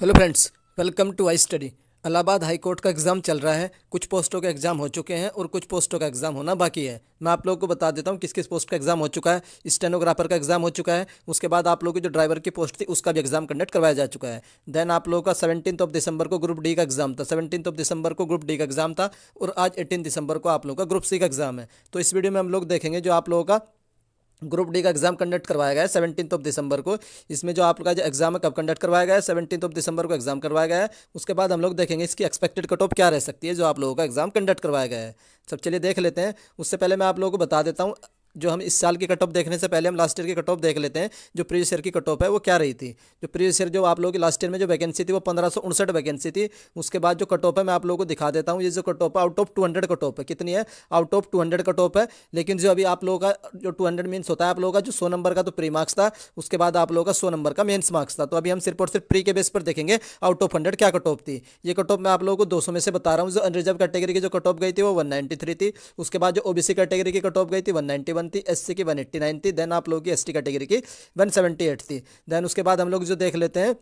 hello friends welcome to I study Allahabad high court का exam चल रहा है कुछ पोस्टों के एग्ज़ाम हो चुके हैं और कुछ पोस्टों का एग्ज़ाम होना बाकी है मैं आप लोगों को बता देता हूँ किस किस पोस्ट का एग्ज़ाम हो चुका है स्टेनोग्राफर का एग्ज़ाम हो चुका है उसके बाद आप लोगों की जो ड्राइवर की पोस्ट थी उसका भी एग्ज़ाम कंडक्ट करवाया जा चुका है देन आप लोगों का सेवनटीन ऑफ दिसंबर को ग्रुप डी का एग्ज़ाम था सेवनटीन ऑफ दिसंबर को ग्रुप डी का एग्ज़ाम था और आज एटीन दिसंबर को आप लोगों का ग्रुप सी का एग्ज़ाम है तो इस वीडियो में हम लोग देखेंगे जो आप लोगों का ग्रुप डी का एग्जाम कंडक्ट करवाया गया है सेवेंटीन ऑफ दिसंबर को इसमें जो आपका जो एग्जाम है कब कंडक्ट करवाया गया है सेवेंटीन ऑफ दिसंबर को एग्जाम करवाया गया है उसके बाद हम लोग देखेंगे इसकी एक्सपेक्टेड कट ऑफ क्या रह सकती है जो आप लोगों का एग्जाम कंडक्ट करवाया गया है सब चलिए देख लेते हैं उससे पहले मैं आप लोगों को बता देता हूँ जो हम इस साल की कट ऑफ देखने से पहले हम लास्ट ईयर की कट ऑफ देख लेते हैं जो प्रीवियस ईयर की कट ऑफ है वो क्या रही थी जो प्रीवियस ईयर जो आप लोगों की लास्ट ईयर में जो वैकेंसी थी वो पंद्रह वैकेंसी थी उसके बाद जो कट ऑफ है मैं आप लोगों को दिखा देता हूँ ये जो कट ऑफ है out of two hundred cut off है कितनी है out of two hundred cut off है लेकिन जो अभी आप लोगों का जो टू हंड्रेड होता है आप लोगों का जो सौ नंबर का तो प्री मार्क्स था उसके बाद आप लोगों का सौ नंबर का मेन्स मार्क्स था तो अभी हम सिर्फ और सिर्फ प्री के बेस पर देखेंगे आउट ऑफ हंड्रेड क्या कट ऑफ थी ये कट ऑफ मैं आप लोगों को दो सौ में से बता रहा हूँ जो अनरिजर्व कैटेगरी की जो कट ऑफ गई थी वो वन थी उसके बाद जो ओबीसी कैटेगरी की कट ऑफ गई थी वन वन थी एस की वन एट्टी नाइन थी देन आप लोगों की एस कैटेगरी की वन सेवेंटी एट थी देन उसके बाद हम लोग जो देख लेते हैं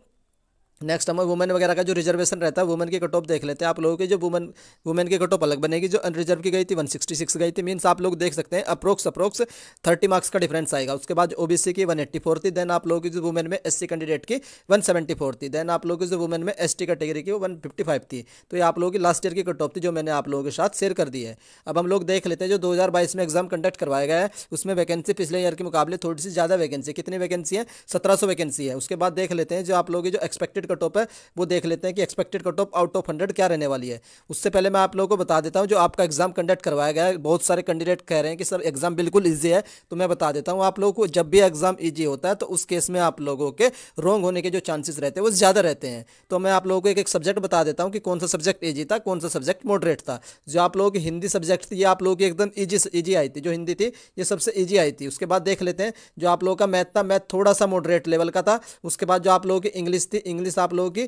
नेक्स्ट हमें वुमेन वगैरह का जो रिजर्वेशन रहता है वुमेन की कट ऑफ देख लेते हैं आप लोगों की जो वुमेन वुमेन की कट ऑफ अलग बनेगी जो अनरिजर्व की गई थी 166 गई थी मीन्स आप लोग देख सकते हैं अप्रोक्स अप्रोक्स 30 मार्क्स का डिफरेंस आएगा उसके बाद ओबीसी की 184 थी देन आप लोगों की जो वुमेन में एस कैंडिडेट की वन थी देन आप लोगों की जो वुमेन में एस कैटेगरी की वन थी तो ये आप लोगों की लास्ट ईयर की कट ऑफ थी जो मैंने आप लोगों के साथ शेयर कर दी है अब हम लोग देख लेते हैं जो दो में एग्जाम कंडक्ट करवाया गया है उसमें वैकेंसी पिछले ईयर के मुकाबले थोड़ी सी ज़्यादा वैकेंसी कितनी वैकेंसी है सत्रह वैकेंसी है उसके बाद देख लेते हैं जो आप लोगों की जो एक्सपेक्टेड कट ऑफ है वो देख लेते हैं कि expected cut off out of hundred क्या रहने वाली है उससे पहले मैं आप लोगों को बता देता हूँ जो आपका एग्जाम कंडक्ट करवाया गया है बहुत सारे कैंडिडेट कह रहे हैं कि सर एग्जाम बिल्कुल ईजी है तो मैं बता देता हूँ आप लोगों को जब भी एग्जाम ईजी होता है तो उस केस में आप लोगों के रॉन्ग होने के जो चांसेस रहते हैं वो ज़्यादा रहते हैं तो मैं आप लोगों को एक एक सब्जेक्ट बता देता हूँ कि कौन सा सब्जेक्ट ईजी था कौन सा सब्जेक्ट मॉडरेट था जो आप लोगों की हिंदी सब्जेक्ट थी ये आप लोगों की एकदम ईजी ईजी आई थी जो हिंदी थी ये सबसे ईजी आई थी उसके बाद देख लेते हैं जो आप लोगों का मैथ था मैथ थोड़ा सा मॉडरेट लेवल का था उसके बाद जो आप लोगों की इंग्लिश थी इंग्लिश आप लोगों की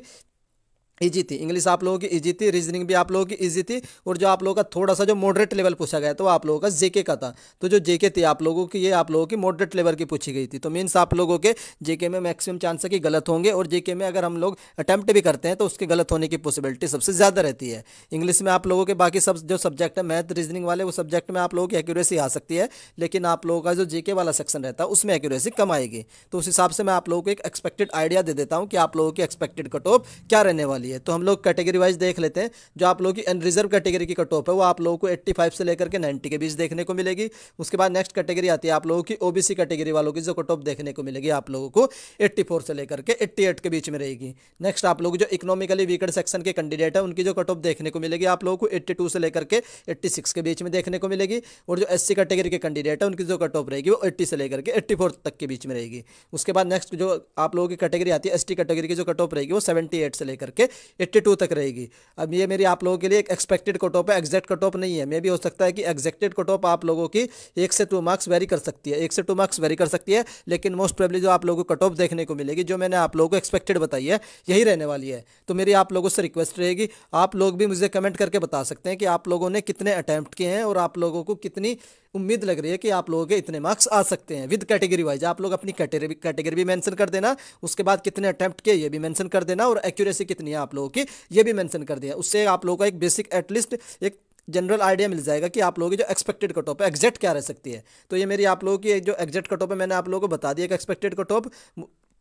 ईजी थी इंग्लिश आप लोगों की ईजी थी रीजनिंग भी आप लोगों की ईजी थी और जो आप लोगों का थोड़ा सा जो मॉडरेट लेवल पूछा गया था वो आप लोगों का जेके का था तो जो जेके थी आप लोगों की ये आप लोगों की मॉडरेट लेवल की पूछी गई थी तो मीन्स आप लोगों के जेके में मैक्सिमम चांस है कि गलत होंगे और जेके में अगर हम लोग अटैम्प्ट भी करते हैं तो उसके गलत होने की पॉसिबिलिटी सबसे ज़्यादा रहती है इंग्लिश में आप लोगों के बाकी सब जो सब्जेक्ट है मैथ रीजनिंग वाले वो सब्जेक्ट में आप लोगों की एक्यूरेसी आ सकती है लेकिन आप लोगों का जो जेके वाला सेक्शन रहता है उसमें एक्यूरेसी कम आएगी तो उस हिसाब से मैं आप लोगों को एक एक्सपेक्टेड आइडिया दे देता हूँ कि आप लोगों की एक्सपेक्टेड कट ऑफ क्या रहने वाली वाली है तो हम लोग कैटेगरी वाइज देख लेते हैं जो आप लोगों की अनरिजर्व कैटेगरी की कट ऑफ है वो आप लोगों को 85 से लेकर के 90 के बीच देखने को मिलेगी उसके बाद नेक्स्ट कैटेगरी आती है आप लोगों की ओबीसी कैटेगरी वालों की जो कट ऑफ देखने को मिलेगी आप लोगों को 84 से लेकर के 88 के बीच में रहेगी नेक्स्ट आप लोग जो इकोनॉमिकली वीकर सेक्शन के कैंडिडेट है उनकी जो कट ऑफ देखने को मिलेगी आप लोगों को एट्टी से लेकर के एट्टी के बीच में देखने को मिलेगी और जो एस कैटेगरी के कैंडिडेट है उनकी जो कट ऑफ रहेगी वो एट्टी से लेकर के एट्टी तक के बीच में रहेगी उसके बाद नेक्स्ट जो आप लोगों की कैटेगरी आती है एसटी कैटेगरी की जो कट ऑफ रहेगी वो 78 से लेकर के 82 तक रहेगी अब ये मेरी आप लोगों के लिए एक एक्सपेक्टेड कट ऑफ है एग्जैक्ट कट ऑफ नहीं है मे भी हो सकता है कि एग्जैक्टेड कट ऑफ आप लोगों की एक से टू मार्क्स वेरी कर सकती है एक से टू मार्क्स वेरी कर सकती है लेकिन मोस्ट प्रॉब्ली जो आप लोगों को कट ऑफ देखने को मिलेगी जो मैंने आप लोगों को एक्सपेक्टेड बताई है यही रहने वाली है तो मेरी आप लोगों से रिक्वेस्ट रहेगी आप लोग भी मुझे कमेंट करके बता सकते हैं कि आप लोगों ने कितने अटैम्प्ट किए हैं और आप लोगों को कितनी उम्मीद लग रही है कि आप लोगों के इतने मार्क्स आ सकते हैं विद कैटेगरी वाइज आप लोग अपनी कैटेगरी कैटेगरी भी मेंशन कर देना उसके बाद कितने अटैम्प्ट किए ये भी मेंशन कर देना और एक्यूरेसी कितनी है आप लोगों की ये भी मैंशन कर दिया उससे आप लोगों का एक बेसिक एटलीस्ट एक जनरल आइडिया मिल जाएगा कि आप लोगों की जो एक्सपेक्टेड कट ऑफ है एग्जैक्ट क्या रह सकती है तो ये मेरी आप लोगों की जो एग्जैक्ट कट ऑफ है मैंने आप लोगों को बता दिया कि एक्सपेक्टेड कट ऑफ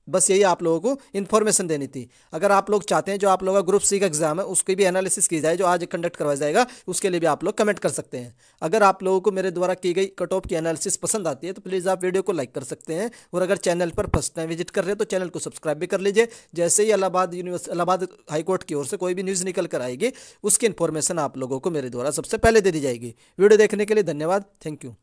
बस यही आप लोगों को इन्फॉर्मेशन देनी थी अगर आप लोग चाहते हैं जो आप लोगों का ग्रुप सी का एग्जाम है उसकी भी एनालिसिस की जाए जो आज कंडक्ट करवाया जाएगा उसके लिए भी आप लोग कमेंट कर सकते हैं अगर आप लोगों को मेरे द्वारा की गई कट ऑफ की एनालिसिस पसंद आती है तो प्लीज़ आप वीडियो को लाइक कर सकते हैं और अगर चैनल पर फर्स्ट टाइम विजिट कर रहे हैं तो चैनल को सब्सक्राइब भी कर लीजिए जैसे ही इलाहाबाद यूनिवर्स इलाहाबाद हाईकोर्ट की ओर से कोई भी न्यूज़ निकल कर आएगी उसकी इन्फॉर्मेशन आप लोगों को मेरे द्वारा सबसे पहले दे दी जाएगी वीडियो देखने के लिए धन्यवाद थैंक यू